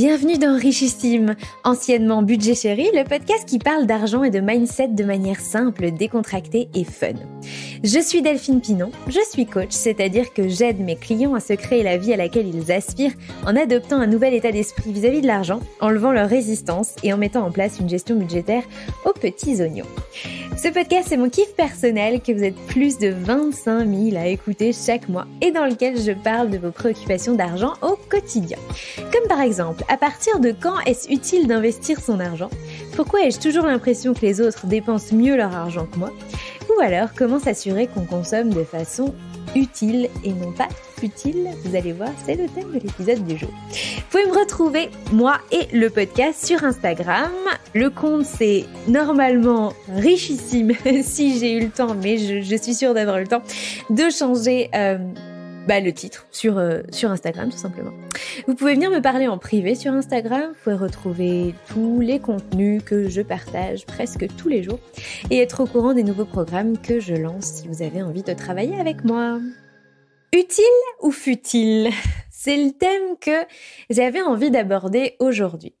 Bienvenue dans Richissime, anciennement Budget Chéri, le podcast qui parle d'argent et de mindset de manière simple, décontractée et fun. Je suis Delphine Pinon, je suis coach, c'est-à-dire que j'aide mes clients à se créer la vie à laquelle ils aspirent en adoptant un nouvel état d'esprit vis-à-vis de l'argent, en levant leur résistance et en mettant en place une gestion budgétaire aux petits oignons. Ce podcast, est mon kiff personnel que vous êtes plus de 25 000 à écouter chaque mois et dans lequel je parle de vos préoccupations d'argent au quotidien. Comme par exemple, à partir de quand est-ce utile d'investir son argent Pourquoi ai-je toujours l'impression que les autres dépensent mieux leur argent que moi Ou alors, comment s'assurer qu'on consomme de façon utile et non pas utile Vous allez voir, c'est le thème de l'épisode du jour. Vous pouvez me retrouver, moi et le podcast, sur Instagram. Le compte, c'est normalement richissime, si j'ai eu le temps, mais je, suis sûre d'avoir le temps, de changer... Euh, bah, le titre sur, euh, sur Instagram, tout simplement. Vous pouvez venir me parler en privé sur Instagram. Vous pouvez retrouver tous les contenus que je partage presque tous les jours et être au courant des nouveaux programmes que je lance si vous avez envie de travailler avec moi. Utile ou futile C'est le thème que j'avais envie d'aborder aujourd'hui.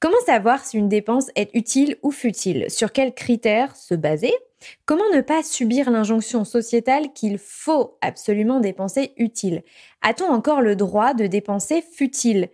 Comment savoir si une dépense est utile ou futile Sur quels critères se baser Comment ne pas subir l'injonction sociétale qu'il faut absolument dépenser utile A-t-on encore le droit de dépenser futile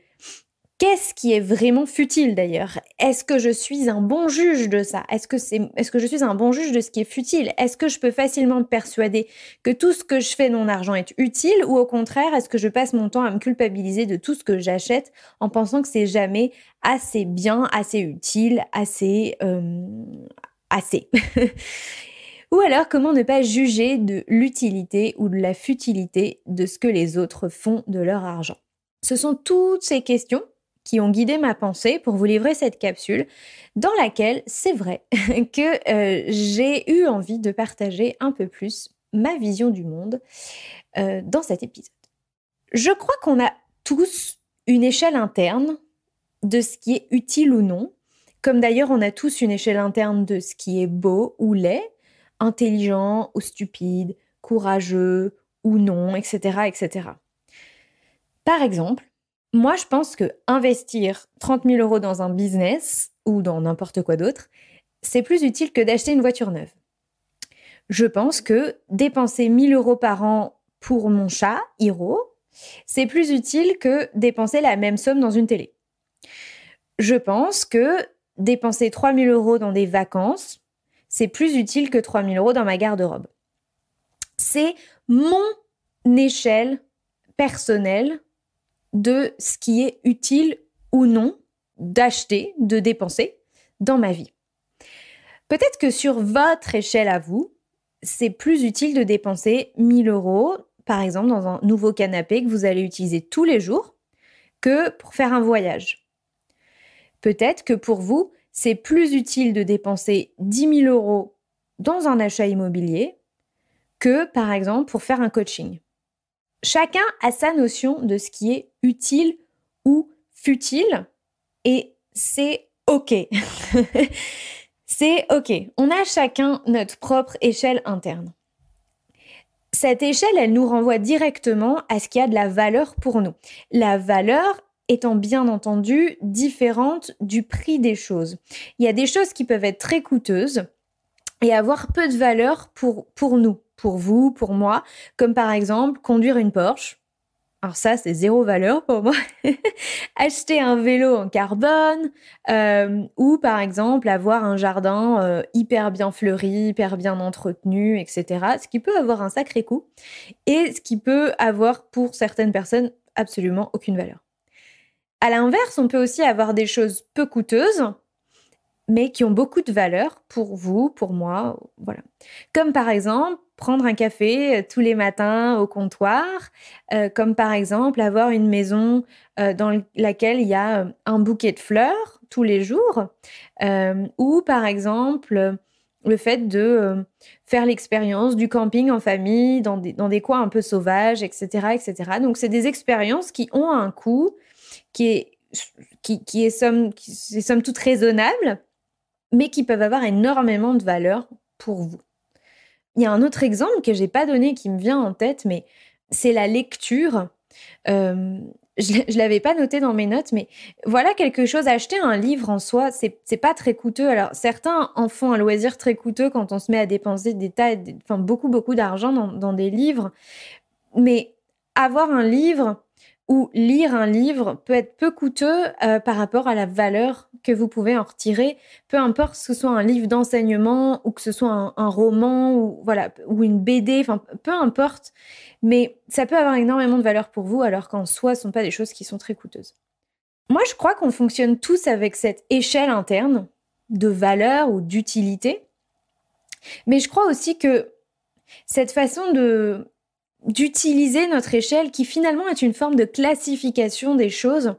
Qu'est-ce qui est vraiment futile d'ailleurs Est-ce que je suis un bon juge de ça Est-ce que, est, que, je suis un bon juge de ce qui est futile Est-ce que je peux facilement me persuader que tout ce que je fais de mon argent est utile ou au contraire, est-ce que je passe mon temps à me culpabiliser de tout ce que j'achète en pensant que c'est jamais assez bien, assez utile, assez, euh, assez. ou alors comment ne pas juger de l'utilité ou de la futilité de ce que les autres font de leur argent. Ce sont toutes ces questions qui ont guidé ma pensée pour vous livrer cette capsule dans laquelle c'est vrai que euh, j'ai eu envie de partager un peu plus ma vision du monde euh, dans cet épisode. Je crois qu'on a tous une échelle interne de ce qui est utile ou non comme d'ailleurs, on a tous une échelle interne de ce qui est beau ou laid, intelligent ou stupide, courageux ou non, etc., etc. Par exemple, moi, je pense que investir 30 000 euros dans un business ou dans n'importe quoi d'autre, c'est plus utile que d'acheter une voiture neuve. Je pense que dépenser 1000 euros par an pour mon chat, Hiro, c'est plus utile que dépenser la même somme dans une télé. Je pense que dépenser 3000 euros dans des vacances, c'est plus utile que 3000 euros dans ma garde-robe. C'est mon échelle personnelle de ce qui est utile ou non d'acheter, de dépenser dans ma vie. Peut-être que sur votre échelle à vous, c'est plus utile de dépenser 1000 euros, par exemple, dans un nouveau canapé que vous allez utiliser tous les jours, que pour faire un voyage. Peut-être que pour vous, c'est plus utile de dépenser 10 000 euros dans un achat immobilier que, par exemple, pour faire un coaching. Chacun a sa notion de ce qui est utile ou futile et c'est OK. c'est OK. On a chacun notre propre échelle interne. Cette échelle, elle nous renvoie directement à ce qui a de la valeur pour nous. La valeur, étant bien entendu différente du prix des choses. Il y a des choses qui peuvent être très coûteuses et avoir peu de valeur pour, pour nous, pour vous, pour moi, comme par exemple conduire une Porsche. Alors ça, c'est zéro valeur pour moi. Acheter un vélo en carbone euh, ou par exemple avoir un jardin euh, hyper bien fleuri, hyper bien entretenu, etc. Ce qui peut avoir un sacré coût et ce qui peut avoir pour certaines personnes absolument aucune valeur. À l'inverse, on peut aussi avoir des choses peu coûteuses, mais qui ont beaucoup de valeur pour vous, pour moi, voilà. Comme par exemple prendre un café euh, tous les matins au comptoir, euh, comme par exemple avoir une maison euh, dans laquelle il y a un bouquet de fleurs tous les jours, ou par exemple le fait de faire l'expérience du camping en famille dans des, dans des coins un peu sauvages, etc. etc. Donc c'est des expériences qui ont un coût, qui est, qui, qui est, somme, qui toute raisonnable, mais qui peuvent avoir énormément de valeur pour vous. Il y a un autre exemple que je n'ai pas donné qui me vient en tête, mais c'est la lecture. Euh, je ne l'avais pas noté dans mes notes, mais voilà quelque chose. Acheter un livre en soi, c'est n'est pas très coûteux. Alors, certains en font un loisir très coûteux quand on se met à dépenser des tas, enfin, beaucoup, beaucoup d'argent dans, dans, des livres. Mais avoir un livre, où lire un livre peut être peu coûteux euh, par rapport à la valeur que vous pouvez en retirer, peu importe que ce soit un livre d'enseignement ou que ce soit un, roman ou voilà ou une BD, enfin peu importe, mais ça peut avoir énormément de valeur pour vous alors qu'en soi ce ne sont pas des choses qui sont très coûteuses. Moi, je crois qu'on fonctionne tous avec cette échelle interne de valeur ou d'utilité, mais je crois aussi que cette façon de d'utiliser notre échelle qui finalement est une forme de classification des choses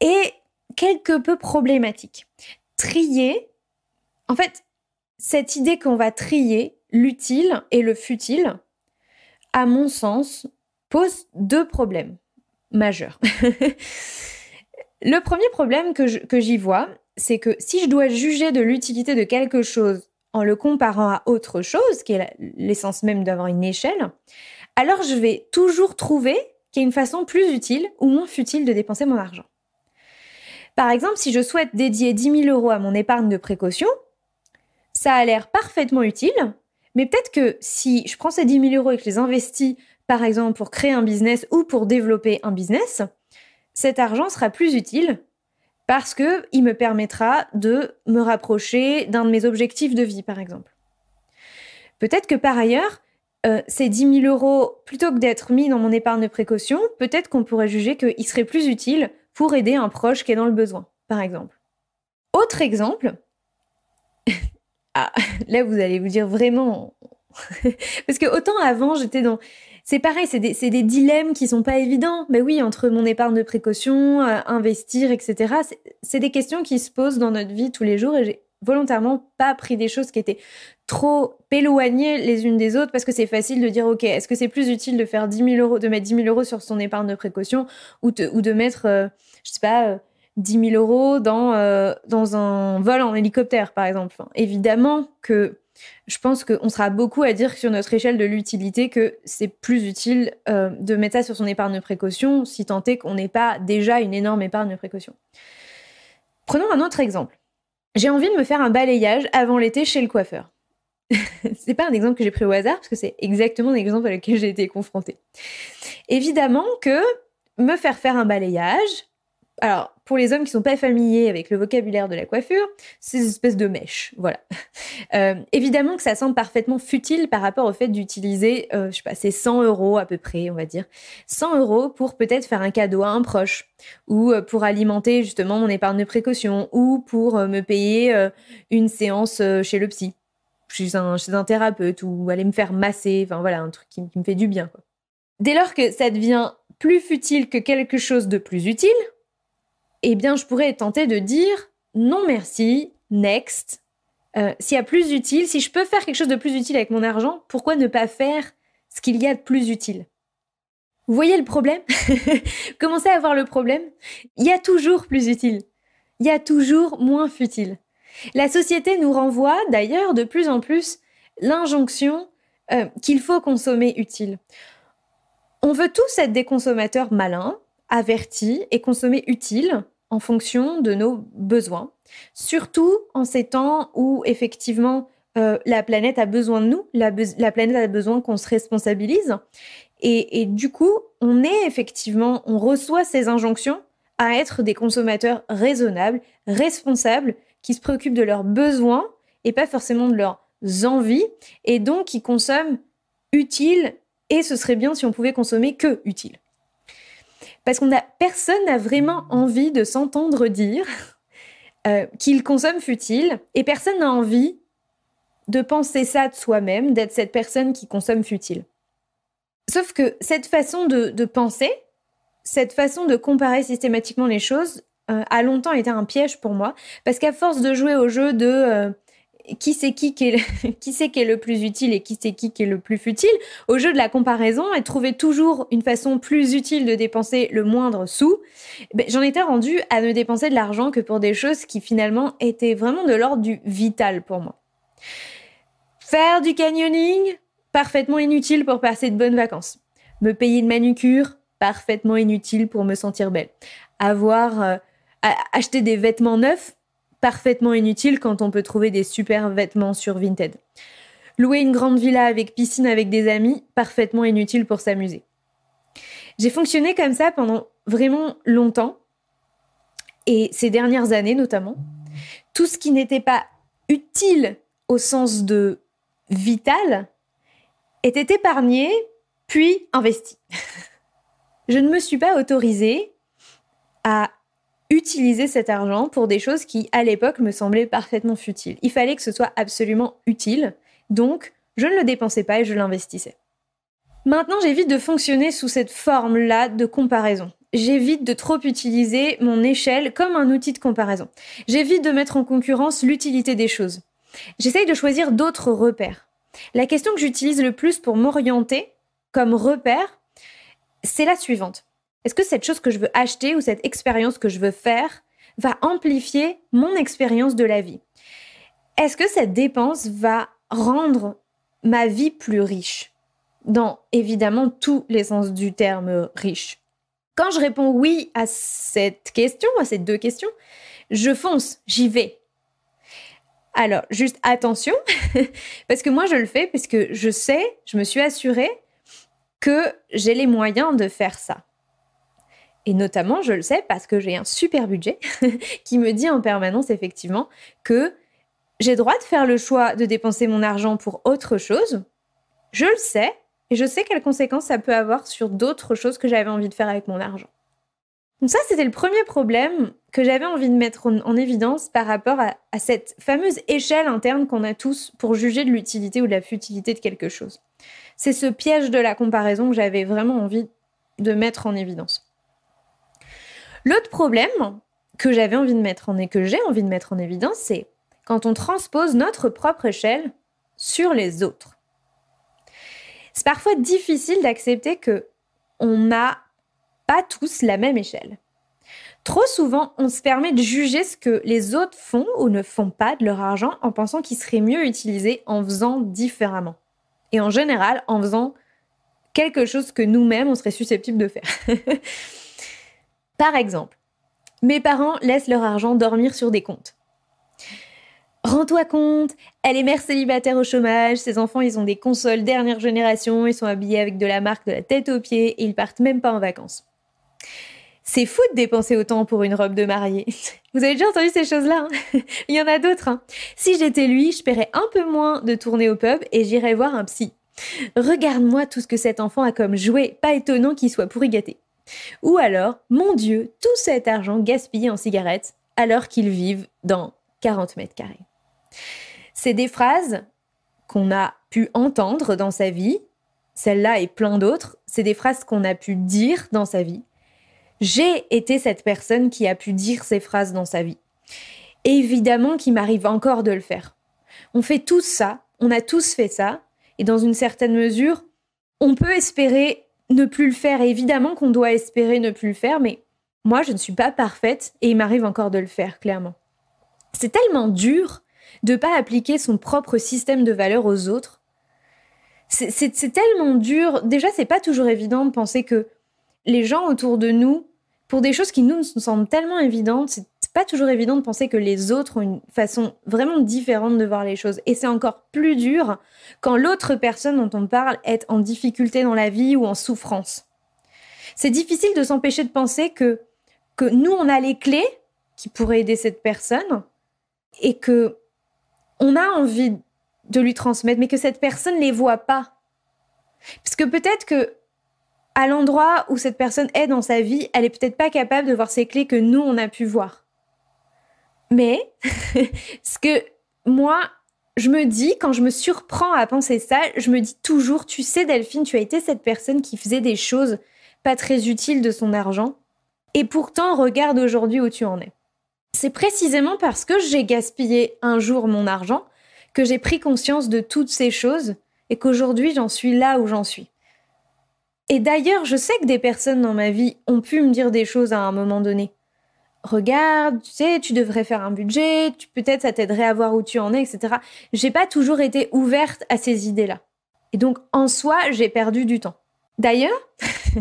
est quelque peu problématique. Trier, en fait, cette idée qu'on va trier l'utile et le futile, à mon sens, pose deux problèmes majeurs. le premier problème que j'y vois, c'est que si je dois juger de l'utilité de quelque chose en le comparant à autre chose, qui est l'essence même d'avoir une échelle, alors je vais toujours trouver qu'il y a une façon plus utile ou moins futile de dépenser mon argent. Par exemple, si je souhaite dédier 10 000 euros à mon épargne de précaution, ça a l'air parfaitement utile, mais peut-être que si je prends ces 10 000 euros et que je les investis, par exemple, pour créer un business ou pour développer un business, cet argent sera plus utile parce que il me permettra de me rapprocher d'un de mes objectifs de vie, par exemple. Peut-être que par ailleurs, euh, ces 10 000 euros, plutôt que d'être mis dans mon épargne de précaution, peut-être qu'on pourrait juger qu'ils seraient plus utiles pour aider un proche qui est dans le besoin, par exemple. Autre exemple, ah, là vous allez vous dire vraiment, parce que autant avant j'étais dans c'est pareil, c'est des, dilemmes qui sont pas évidents. Mais oui, entre mon épargne de précaution, euh, investir, etc. C'est des questions qui se posent dans notre vie tous les jours et j'ai volontairement pas pris des choses qui étaient trop éloignées les unes des autres parce que c'est facile de dire ok est-ce que c'est plus utile de faire 10 000 euros de mettre 10 000 euros sur son épargne de précaution ou, de mettre euh, je sais pas 10 euh, 000 euros dans, dans un vol en hélicoptère, par exemple. évidemment que je pense qu'on sera beaucoup à dire sur notre échelle de l'utilité que c'est plus utile euh, de mettre ça sur son épargne de précaution, si tant est qu'on n'ait pas déjà une énorme épargne de précaution. Prenons un autre exemple. J'ai envie de me faire un balayage avant l'été chez le coiffeur. c'est pas un exemple que j'ai pris au hasard, parce que c'est exactement l'exemple à lequel j'ai été confrontée. Évidemment que me faire faire un balayage, alors pour les hommes qui ne sont pas familiers avec le vocabulaire de la coiffure, c'est ces espèces de mèche, Voilà. Euh, évidemment que ça semble parfaitement futile par rapport au fait d'utiliser, euh, je sais pas, c'est 100 euros à peu près, on va dire, 100 euros pour peut-être faire un cadeau à un proche, ou euh, pour alimenter justement mon épargne de précaution, ou pour me payer une séance chez le psy, chez un, chez un thérapeute, ou aller me faire masser, enfin voilà, un truc qui, me fait du bien. Dès lors que ça devient plus futile que quelque chose de plus utile, eh bien, je pourrais tenter de dire non merci, next. Euh, s'il y a plus utile, si je peux faire quelque chose de plus utile avec mon argent, pourquoi ne pas faire ce qu'il y a de plus utile Vous voyez le problème Commencez à voir le problème. Il y a toujours plus utile. Il y a toujours moins futile. La société nous renvoie d'ailleurs de plus en plus l'injonction euh, qu'il faut consommer utile. On veut tous être des consommateurs malins, avertis et consommer utile en fonction de nos besoins, surtout en ces temps où effectivement euh, la planète a besoin de nous, la, planète a besoin qu'on se responsabilise. Et, et, du coup, on est effectivement, on reçoit ces injonctions à être des consommateurs raisonnables, responsables, qui se préoccupent de leurs besoins et pas forcément de leurs envies, et donc qui consomment utile, et ce serait bien si on pouvait consommer que utile parce qu'on a personne n'a vraiment envie de s'entendre dire euh, qu'il consomme futile, et personne n'a envie de penser ça de soi-même, d'être cette personne qui consomme futile. Sauf que cette façon de, de penser, cette façon de comparer systématiquement les choses, euh, a longtemps été un piège pour moi, parce qu'à force de jouer au jeu de euh, qui c'est qui qui est, le, qui est le plus utile et qui c'est qui qui est le plus futile, au jeu de la comparaison et trouver toujours une façon plus utile de dépenser le moindre sou, ben, j'en étais rendue à ne dépenser de l'argent que pour des choses qui finalement étaient vraiment de l'ordre du vital pour moi. Faire du canyoning, parfaitement inutile pour passer de bonnes vacances. Me payer une manucure, parfaitement inutile pour me sentir belle. Avoir euh, acheter des vêtements neufs, parfaitement inutile quand on peut trouver des super vêtements sur Vinted. Louer une grande villa avec piscine avec des amis, parfaitement inutile pour s'amuser. J'ai fonctionné comme ça pendant vraiment longtemps, et ces dernières années notamment. Tout ce qui n'était pas utile au sens de vital était épargné, puis investi. je ne me suis pas autorisée à utiliser cet argent pour des choses qui, à l'époque, me semblaient parfaitement futiles. Il fallait que ce soit absolument utile, donc je ne le dépensais pas et je l'investissais. Maintenant, j'évite de fonctionner sous cette forme-là de comparaison. J'évite de trop utiliser mon échelle comme un outil de comparaison. J'évite de mettre en concurrence l'utilité des choses. J'essaye de choisir d'autres repères. La question que j'utilise le plus pour m'orienter comme repère, c'est la suivante. Est-ce que cette chose que je veux acheter ou cette expérience que je veux faire va amplifier mon expérience de la vie Est-ce que cette dépense va rendre ma vie plus riche Dans évidemment tous les sens du terme riche. Quand je réponds oui à cette question, à ces deux questions, je fonce, j'y vais. Alors, juste attention, parce que moi je le fais, parce que je sais, je me suis assurée que j'ai les moyens de faire ça. Et notamment, je le sais parce que j'ai un super budget qui me dit en permanence effectivement que j'ai droit de faire le choix de dépenser mon argent pour autre chose. Je le sais et je sais quelles conséquences ça peut avoir sur d'autres choses que j'avais envie de faire avec mon argent. Donc ça, c'était le premier problème que j'avais envie de mettre en, évidence par rapport à, cette fameuse échelle interne qu'on a tous pour juger de l'utilité ou de la futilité de quelque chose. C'est ce piège de la comparaison que j'avais vraiment envie de mettre en évidence. L'autre problème que j'avais envie de mettre en et que j'ai envie de mettre en évidence, c'est quand on transpose notre propre échelle sur les autres. C'est parfois difficile d'accepter que on n'a pas tous la même échelle. Trop souvent, on se permet de juger ce que les autres font ou ne font pas de leur argent en pensant qu'il serait mieux utilisé en faisant différemment. Et en général, en faisant quelque chose que nous-mêmes, on serait susceptible de faire. Par exemple, mes parents laissent leur argent dormir sur des comptes. Rends-toi compte, elle est mère célibataire au chômage, ses enfants ils ont des consoles dernière génération, ils sont habillés avec de la marque de la tête aux pieds et ils partent même pas en vacances. C'est fou de dépenser autant pour une robe de mariée. Vous avez déjà entendu ces choses-là hein Il y en a d'autres. Hein. si j'étais lui, je paierais un peu moins de tourner au pub et j'irais voir un psy. Regarde-moi tout ce que cet enfant a comme jouet, pas étonnant qu'il soit pourri gâté. Ou alors, mon Dieu, tout cet argent gaspillé en cigarettes alors qu'ils vivent dans 40 mètres carrés. C'est des phrases qu'on a pu entendre dans sa vie, celle-là et plein d'autres, c'est des phrases qu'on a pu dire dans sa vie. J'ai été cette personne qui a pu dire ces phrases dans sa vie. évidemment qu'il m'arrive encore de le faire. On fait tous ça, on a tous fait ça, et dans une certaine mesure, on peut espérer ne plus le faire. évidemment qu'on doit espérer ne plus le faire, mais moi, je ne suis pas parfaite et il m'arrive encore de le faire, clairement. C'est tellement dur de pas appliquer son propre système de valeurs aux autres. C'est tellement dur. Déjà, c'est pas toujours évident de penser que les gens autour de nous, pour des choses qui nous, nous semblent tellement évidentes, toujours évident de penser que les autres ont une façon vraiment différente de voir les choses. Et c'est encore plus dur quand l'autre personne dont on parle est en difficulté dans la vie ou en souffrance. C'est difficile de s'empêcher de penser que, nous, on a les clés qui pourraient aider cette personne et que on a envie de lui transmettre, mais que cette personne ne les voit pas. Parce que peut-être que à l'endroit où cette personne est dans sa vie, elle n'est peut-être pas capable de voir ces clés que nous on a pu voir. Mais ce que moi, je me dis, quand je me surprends à penser ça, je me dis toujours, tu sais Delphine, tu as été cette personne qui faisait des choses pas très utiles de son argent, et pourtant regarde aujourd'hui où tu en es. C'est précisément parce que j'ai gaspillé un jour mon argent que j'ai pris conscience de toutes ces choses et qu'aujourd'hui j'en suis là où j'en suis. Et d'ailleurs, je sais que des personnes dans ma vie ont pu me dire des choses à un moment donné regarde, tu sais, tu devrais faire un budget, peut-être ça t'aiderait à voir où tu en es, etc. J'ai pas toujours été ouverte à ces idées-là. Et donc, en soi, j'ai perdu du temps. D'ailleurs,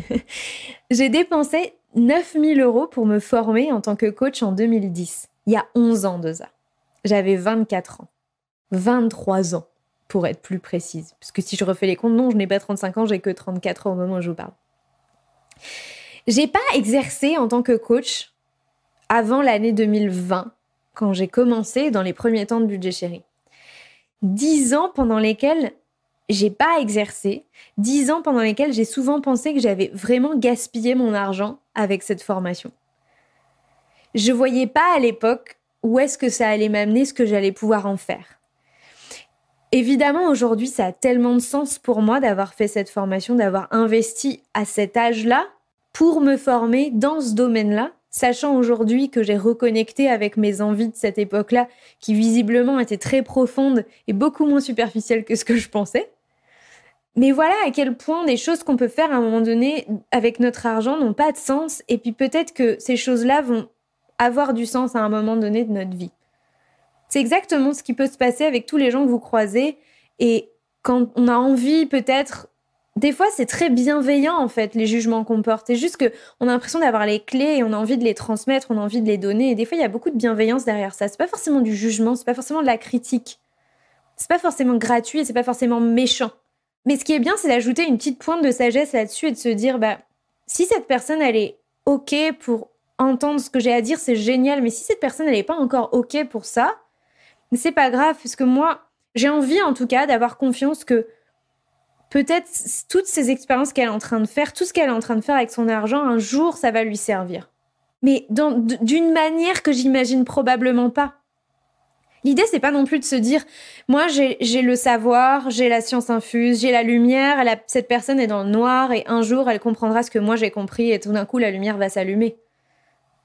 j'ai dépensé 9000 euros pour me former en tant que coach en 2010, il y a 11 ans de ça. J'avais 24 ans. 23 ans, pour être plus précise. Parce que si je refais les comptes, non, je n'ai pas 35 ans, j'ai que 34 ans au moment où je vous parle. J'ai pas exercé en tant que coach avant l'année 2020, quand j'ai commencé dans les premiers temps de budget chéri. Dix ans pendant lesquels j'ai pas exercé, dix ans pendant lesquels j'ai souvent pensé que j'avais vraiment gaspillé mon argent avec cette formation. Je voyais pas à l'époque où est-ce que ça allait m'amener, ce que j'allais pouvoir en faire. Évidemment, aujourd'hui, ça a tellement de sens pour moi d'avoir fait cette formation, d'avoir investi à cet âge-là pour me former dans ce domaine-là, sachant aujourd'hui que j'ai reconnecté avec mes envies de cette époque-là, qui visiblement étaient très profondes et beaucoup moins superficielles que ce que je pensais. Mais voilà à quel point des choses qu'on peut faire à un moment donné avec notre argent n'ont pas de sens, et puis peut-être que ces choses-là vont avoir du sens à un moment donné de notre vie. C'est exactement ce qui peut se passer avec tous les gens que vous croisez, et quand on a envie peut-être des fois, c'est très bienveillant en fait les jugements qu'on porte. C'est juste que on a l'impression d'avoir les clés et on a envie de les transmettre, on a envie de les donner. Et des fois, il y a beaucoup de bienveillance derrière ça. C'est pas forcément du jugement, c'est pas forcément de la critique, c'est pas forcément gratuit et c'est pas forcément méchant. Mais ce qui est bien, c'est d'ajouter une petite pointe de sagesse là-dessus et de se dire bah si cette personne elle est ok pour entendre ce que j'ai à dire, c'est génial. Mais si cette personne elle n'est pas encore ok pour ça, c'est pas grave parce que moi j'ai envie en tout cas d'avoir confiance que peut-être toutes ces expériences qu'elle est en train de faire, tout ce qu'elle est en train de faire avec son argent, un jour, ça va lui servir. Mais d'une manière que j'imagine probablement pas. L'idée, c'est pas non plus de se dire, moi, j'ai le savoir, j'ai la science infuse, j'ai la lumière, cette personne est dans le noir et un jour, elle comprendra ce que moi j'ai compris et tout d'un coup, la lumière va s'allumer.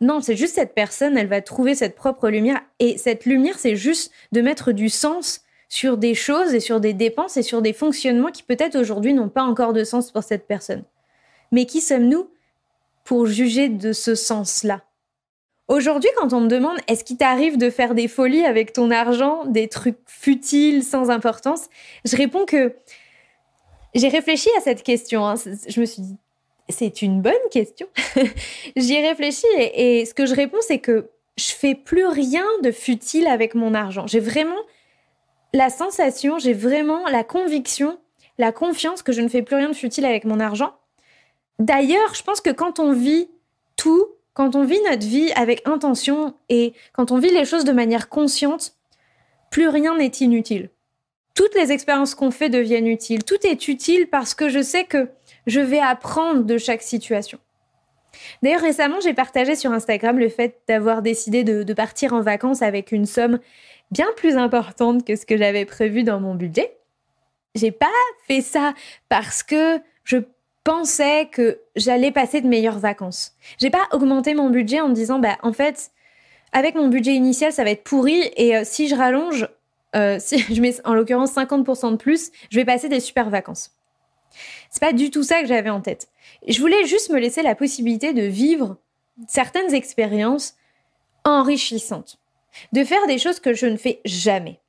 Non, c'est juste cette personne, elle va trouver cette propre lumière et cette lumière, c'est juste de mettre du sens sur des choses et sur des dépenses et sur des fonctionnements qui peut-être aujourd'hui n'ont pas encore de sens pour cette personne. Mais qui sommes-nous pour juger de ce sens-là Aujourd'hui, quand on me demande est-ce qu'il t'arrive de faire des folies avec ton argent, des trucs futiles, sans importance, je réponds que j'ai réfléchi à cette question. Hein. Je me suis dit, c'est une bonne question. J'y ai réfléchi et, et ce que je réponds, c'est que je fais plus rien de futile avec mon argent. J'ai vraiment la sensation, j'ai vraiment la conviction, la confiance que je ne fais plus rien de futile avec mon argent. D'ailleurs, je pense que quand on vit tout, quand on vit notre vie avec intention et quand on vit les choses de manière consciente, plus rien n'est inutile. Toutes les expériences qu'on fait deviennent utiles. Tout est utile parce que je sais que je vais apprendre de chaque situation. D'ailleurs, récemment, j'ai partagé sur Instagram le fait d'avoir décidé de, partir en vacances avec une somme bien plus importante que ce que j'avais prévu dans mon budget. J'ai pas fait ça parce que je pensais que j'allais passer de meilleures vacances. J'ai pas augmenté mon budget en me disant bah en fait avec mon budget initial ça va être pourri et euh, si je rallonge euh, si je mets en l'occurrence 50% de plus, je vais passer des super vacances. C'est pas du tout ça que j'avais en tête. Je voulais juste me laisser la possibilité de vivre certaines expériences enrichissantes de faire des choses que je ne fais jamais.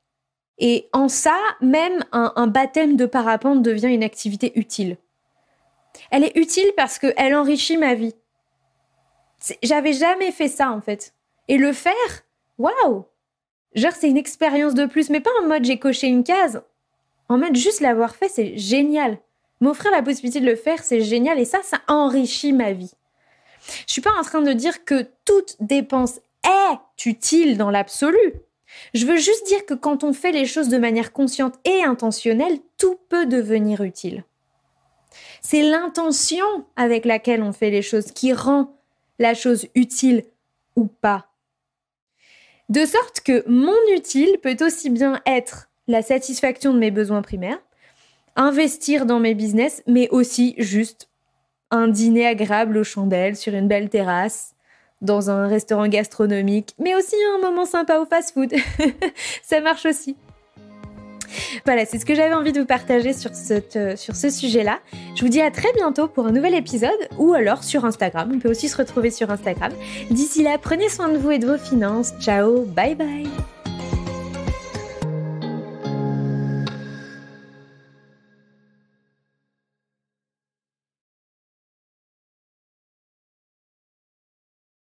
Et en ça, même un, baptême de parapente devient une activité utile. Elle est utile parce qu'elle enrichit ma vie. J'avais jamais fait ça en fait. Et le faire, waouh Genre c'est une expérience de plus, mais pas en mode j'ai coché une case. En mode juste l'avoir fait, c'est génial. M'offrir la possibilité de le faire, c'est génial et ça, ça enrichit ma vie. Je suis pas en train de dire que toute dépense est eh, utile dans l'absolu. Je veux juste dire que quand on fait les choses de manière consciente et intentionnelle, tout peut devenir utile. C'est l'intention avec laquelle on fait les choses qui rend la chose utile ou pas. De sorte que mon utile peut aussi bien être la satisfaction de mes besoins primaires, investir dans mes business, mais aussi juste un dîner agréable aux chandelles sur une belle terrasse, dans un restaurant gastronomique, mais aussi un moment sympa au fast-food. ça marche aussi. Voilà, c'est ce que j'avais envie de vous partager sur, euh, sur ce sujet-là. Je vous dis à très bientôt pour un nouvel épisode ou alors sur Instagram. On peut aussi se retrouver sur Instagram. D'ici là, prenez soin de vous et de vos finances. Ciao, bye bye